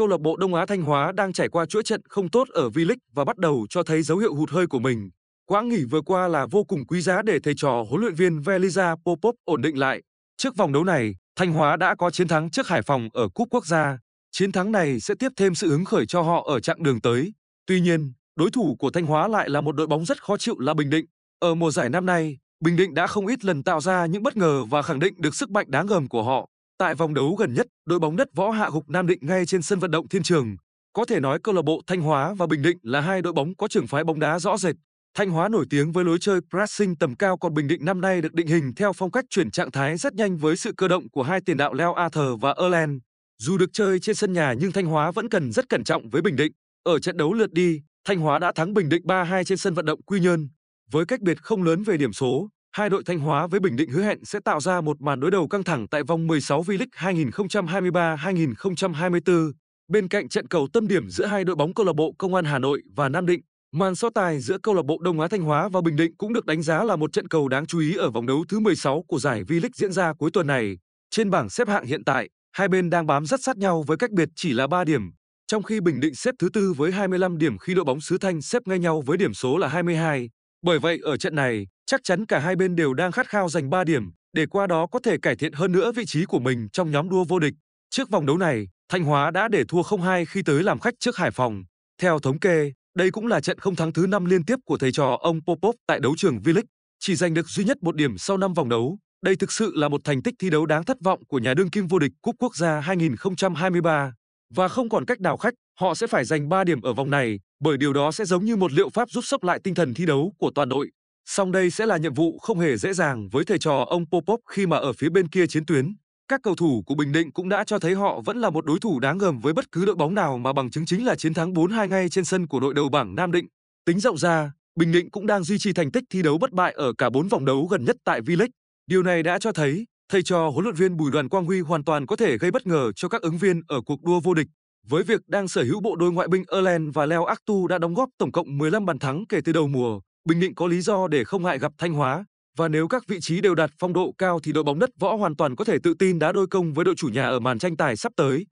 câu lạc bộ Đông Á Thanh Hóa đang trải qua chuỗi trận không tốt ở V-League và bắt đầu cho thấy dấu hiệu hụt hơi của mình. Quãng nghỉ vừa qua là vô cùng quý giá để thầy trò huấn luyện viên Veliza Popov ổn định lại. Trước vòng đấu này, Thanh Hóa đã có chiến thắng trước Hải Phòng ở Cúp Quốc gia. Chiến thắng này sẽ tiếp thêm sự hứng khởi cho họ ở chặng đường tới. Tuy nhiên, đối thủ của Thanh Hóa lại là một đội bóng rất khó chịu là Bình Định. Ở mùa giải năm nay, Bình Định đã không ít lần tạo ra những bất ngờ và khẳng định được sức mạnh đáng gờm của họ. Tại vòng đấu gần nhất, đội bóng đất Võ Hạ gục Nam Định ngay trên sân vận động Thiên Trường. Có thể nói câu lạc bộ Thanh Hóa và Bình Định là hai đội bóng có trường phái bóng đá rõ rệt. Thanh Hóa nổi tiếng với lối chơi pressing tầm cao còn Bình Định năm nay được định hình theo phong cách chuyển trạng thái rất nhanh với sự cơ động của hai tiền đạo Leo Arthur và Erlen. Dù được chơi trên sân nhà nhưng Thanh Hóa vẫn cần rất cẩn trọng với Bình Định. Ở trận đấu lượt đi, Thanh Hóa đã thắng Bình Định 3-2 trên sân vận động Quy Nhơn với cách biệt không lớn về điểm số. Hai đội Thanh Hóa với Bình Định hứa hẹn sẽ tạo ra một màn đối đầu căng thẳng tại vòng 16 V-League 2023-2024. Bên cạnh trận cầu tâm điểm giữa hai đội bóng câu lạc bộ Công an Hà Nội và Nam Định, màn so tài giữa câu lạc bộ Đông Á Thanh Hóa và Bình Định cũng được đánh giá là một trận cầu đáng chú ý ở vòng đấu thứ 16 của giải V-League diễn ra cuối tuần này. Trên bảng xếp hạng hiện tại, hai bên đang bám rất sát nhau với cách biệt chỉ là 3 điểm, trong khi Bình Định xếp thứ tư với 25 điểm khi đội bóng xứ Thanh xếp ngay nhau với điểm số là 22. Bởi vậy ở trận này, chắc chắn cả hai bên đều đang khát khao giành 3 điểm để qua đó có thể cải thiện hơn nữa vị trí của mình trong nhóm đua vô địch. Trước vòng đấu này, Thanh Hóa đã để thua 0-2 khi tới làm khách trước Hải Phòng. Theo thống kê, đây cũng là trận không thắng thứ 5 liên tiếp của thầy trò ông Popov tại đấu trường V-League, chỉ giành được duy nhất một điểm sau 5 vòng đấu. Đây thực sự là một thành tích thi đấu đáng thất vọng của nhà đương kim vô địch Cúp Quốc gia 2023 và không còn cách nào khách Họ sẽ phải giành 3 điểm ở vòng này, bởi điều đó sẽ giống như một liệu pháp giúp sốc lại tinh thần thi đấu của toàn đội. Song đây sẽ là nhiệm vụ không hề dễ dàng với thầy trò ông Popov khi mà ở phía bên kia chiến tuyến. Các cầu thủ của Bình Định cũng đã cho thấy họ vẫn là một đối thủ đáng gờm với bất cứ đội bóng nào mà bằng chứng chính là chiến thắng 4-2 ngay trên sân của đội đầu bảng Nam Định. Tính rộng ra, Bình Định cũng đang duy trì thành tích thi đấu bất bại ở cả 4 vòng đấu gần nhất tại V-League. Điều này đã cho thấy thầy trò huấn luyện viên Bùi Đoàn Quang Huy hoàn toàn có thể gây bất ngờ cho các ứng viên ở cuộc đua vô địch. Với việc đang sở hữu bộ đôi ngoại binh Erlen và Leo Actu đã đóng góp tổng cộng 15 bàn thắng kể từ đầu mùa, Bình Định có lý do để không ngại gặp Thanh Hóa. Và nếu các vị trí đều đạt phong độ cao thì đội bóng đất võ hoàn toàn có thể tự tin đá đôi công với đội chủ nhà ở màn tranh tài sắp tới.